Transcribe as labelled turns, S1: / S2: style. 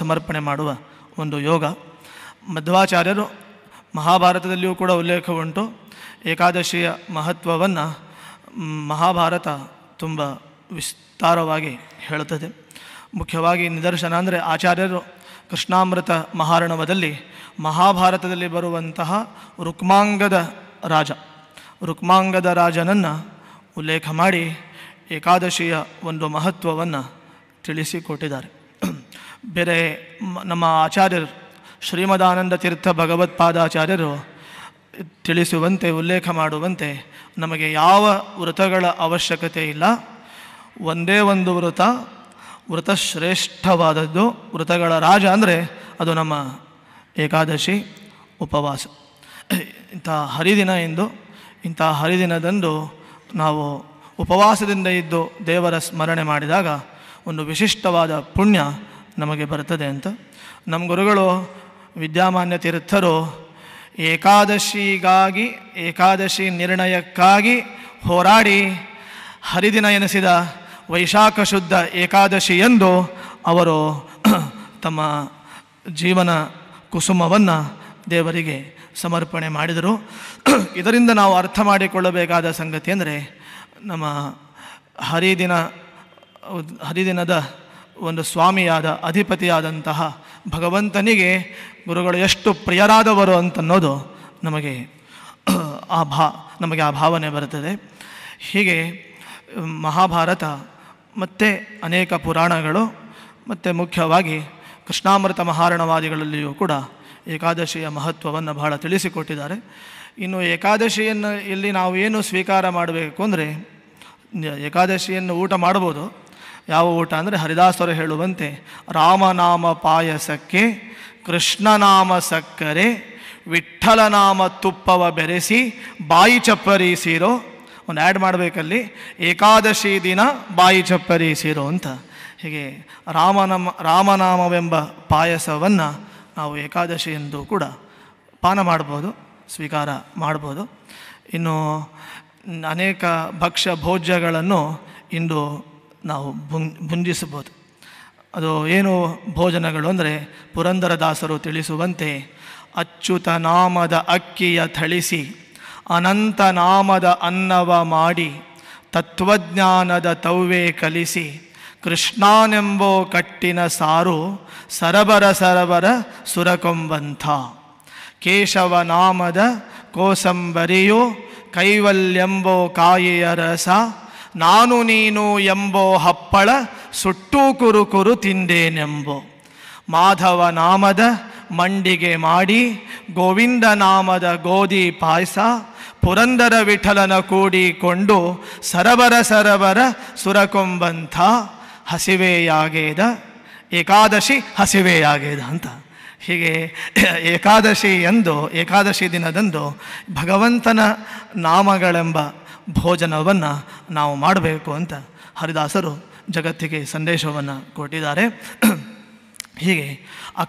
S1: ಸಮರ್ಪಣೆ ಮಾಡುವ ಒಂದು ಯೋಗ ಮಧ್ವಾಚಾರ್ಯರು ಮಹಾಭಾರತದಲ್ಲಿಯೂ ಕೂಡ ಉಲ್ಲೇಖ ಉಂಟು ಏಕಾದಶಿಯ ಮಹತ್ವವನ್ನು ಮಹಾಭಾರತ ತುಂಬ ವಿಸ್ತಾರವಾಗಿ ಹೇಳುತ್ತದೆ ಮುಖ್ಯವಾಗಿ ನಿದರ್ಶನ ಅಂದರೆ ಆಚಾರ್ಯರು ಕೃಷ್ಣಾಮೃತ ಮಹಾರಣವದಲ್ಲಿ ಮಹಾಭಾರತದಲ್ಲಿ ಬರುವಂತಹ ರುಕ್ಮಾಂಗದ ರಾಜ ರುಕ್ಮಾಂಗದ ರಾಜನನ್ನು ಉಲ್ಲೇಖ ಮಾಡಿ ಏಕಾದಶಿಯ ಒಂದು ಮಹತ್ವವನ್ನು ತಿಳಿಸಿಕೊಟ್ಟಿದ್ದಾರೆ ಬೇರೆ ನಮ್ಮ ಆಚಾರ್ಯರು ಶ್ರೀಮದಾನಂದ ತೀರ್ಥ ಭಗವತ್ಪಾದಾಚಾರ್ಯರು ತಿಳಿಸುವಂತೆ ಉಲ್ಲೇಖ ಮಾಡುವಂತೆ ನಮಗೆ ಯಾವ ವೃತಗಳ ಅವಶ್ಯಕತೆ ಇಲ್ಲ ಒಂದೇ ಒಂದು ವೃತ ಶ್ರೇಷ್ಠವಾದದ್ದು ವೃತಗಳ ರಾಜ ಅಂದರೆ ಅದು ನಮ್ಮ ಏಕಾದಶಿ ಉಪವಾಸ ಇಂಥ ಹರಿದಿನ ಎಂದು ಇಂಥ ಹರಿದಿನದಂದು ನಾವು ಉಪವಾಸದಿಂದ ಇದ್ದು ದೇವರ ಸ್ಮರಣೆ ಮಾಡಿದಾಗ ಒಂದು ವಿಶಿಷ್ಟವಾದ ಪುಣ್ಯ ನಮಗೆ ಬರ್ತದೆ ಅಂತ ನಮ್ಮ ಗುರುಗಳು ವಿದ್ಯಾಮಾನ್ಯ ತೀರ್ಥರು ಏಕಾದಶಿಗಾಗಿ ಏಕಾದಶಿ ನಿರ್ಣಯಕ್ಕಾಗಿ ಹೋರಾಡಿ ಹರಿದಿನ ಎನಿಸಿದ ವೈಶಾಖ ಶುದ್ಧ ಏಕಾದಶಿ ಎಂದು ಅವರು ತಮ್ಮ ಜೀವನ ಕುಸುಮವನ್ನು ದೇವರಿಗೆ ಸಮರ್ಪಣೆ ಮಾಡಿದರು ಇದರಿಂದ ನಾವು ಅರ್ಥ ಮಾಡಿಕೊಳ್ಳಬೇಕಾದ ಸಂಗತಿ ಅಂದರೆ ನಮ್ಮ ಹರಿದಿನ ಹರಿದಿನದ ಒಂದು ಸ್ವಾಮಿಯಾದ ಅಧಿಪತಿಯಾದಂತಹ ಭಗವಂತನಿಗೆ ಗುರುಗಳು ಎಷ್ಟು ಪ್ರಿಯರಾದವರು ಅಂತನ್ನೋದು ನಮಗೆ ಆ ಭಾ ನಮಗೆ ಆ ಭಾವನೆ ಬರುತ್ತದೆ ಹೀಗೆ ಮಹಾಭಾರತ ಮತ್ತು ಅನೇಕ ಪುರಾಣಗಳು ಮತ್ತು ಮುಖ್ಯವಾಗಿ ಕೃಷ್ಣಾಮೃತ ಮಹಾರಣವಾದಿಗಳಲ್ಲಿಯೂ ಕೂಡ ಏಕಾದಶಿಯ ಮಹತ್ವವನ್ನು ಬಹಳ ತಿಳಿಸಿಕೊಟ್ಟಿದ್ದಾರೆ ಇನ್ನು ಏಕಾದಶಿಯನ್ನು ಇಲ್ಲಿ ನಾವು ಏನು ಸ್ವೀಕಾರ ಮಾಡಬೇಕು ಅಂದರೆ ಏಕಾದಶಿಯನ್ನು ಊಟ ಮಾಡ್ಬೋದು ಯಾವ ಊಟ ಅಂದರೆ ಹರಿದಾಸರು ಹೇಳುವಂತೆ ರಾಮನಾಮ ಪಾಯಸಕ್ಕೆ ಕೃಷ್ಣನಾಮ ಸಕ್ಕರೆ ವಿಠ್ಠಲನಾಮ ತುಪ್ಪವ ಬೆರೆಸಿ ಬಾಯಿ ಚಪ್ಪರಿ ಸೀರೋ ಒಂದು ಆ್ಯಡ್ ಮಾಡಬೇಕಲ್ಲಿ ಏಕಾದಶಿ ದಿನ ಬಾಯಿ ಚಪ್ಪರಿ ಸೀರೋ ಅಂತ ಹೀಗೆ ರಾಮನಾಮ ರಾಮನಾಮವೆಂಬ ಪಾಯಸವನ್ನು ನಾವು ಏಕಾದಶಿ ಎಂದು ಕೂಡ ಪಾನ ಮಾಡ್ಬೋದು ಸ್ವೀಕಾರ ಮಾಡ್ಬೋದು ಇನ್ನು ಅನೇಕ ಭಕ್ಷ್ಯ ಭೋಜ್ಯಗಳನ್ನು ಇಂದು ನಾವು ಬುಂದಿಸಬಹುದು ಅದು ಏನು ಭೋಜನಗಳು ಅಂದರೆ ಪುರಂದರದಾಸರು ತಿಳಿಸುವಂತೆ ಅಚ್ಯುತ ನಾಮದ ಅಕ್ಕಿಯ ಥಳಿಸಿ ಅನಂತ ನಾಮದ ಅನ್ನವ ಮಾಡಿ ತತ್ವಜ್ಞಾನದ ತವ್ವೇ ಕಲಿಸಿ ಕೃಷ್ಣಾನೆಂಬೋ ಕಟ್ಟಿನ ಸಾರು ಸರಬರ ಸರಬರ ಸುರಕೊಂಬಂಥ ಕೇಶವ ನಾಮದ ಕೋಸಂಬರಿಯು ಕೈವಲ್ಯಂಬೋ ಕಾಯಿಯ ರಸ ನಾನು ನೀನು ಎಂಬೋ ಹಪ್ಪಳ ಸುಟ್ಟು ಕುರುಕುರು ತಿಂದೇನೆಂಬೋ ಮಾಧವ ನಾಮದ ಮಂಡಿಗೆ ಮಾಡಿ ಗೋವಿಂದ ನಾಮದ ಗೋಧಿ ಪಾಯಸ ಪುರಂದರ ವಿಠಲನ ಕೂಡಿಕೊಂಡು ಸರಬರ ಸರಬರ ಸುರಕೊಂಬಂಥ ಹಸಿವೆಯಾಗೇದ ಏಕಾದಶಿ ಹಸಿವೆಯಾಗೇದ ಅಂತ ಹೀಗೆ ಏಕಾದಶಿ ಎಂದು ಏಕಾದಶಿ ದಿನದಂದು ಭಗವಂತನ ನಾಮಗಳೆಂಬ ಭೋಜನವನ್ನು ನಾವು ಮಾಡಬೇಕು ಅಂತ ಹರಿದಾಸರು ಜಗತ್ತಿಗೆ ಸಂದೇಶವನ್ನು ಕೊಟ್ಟಿದ್ದಾರೆ ಹೀಗೆ ಅಖ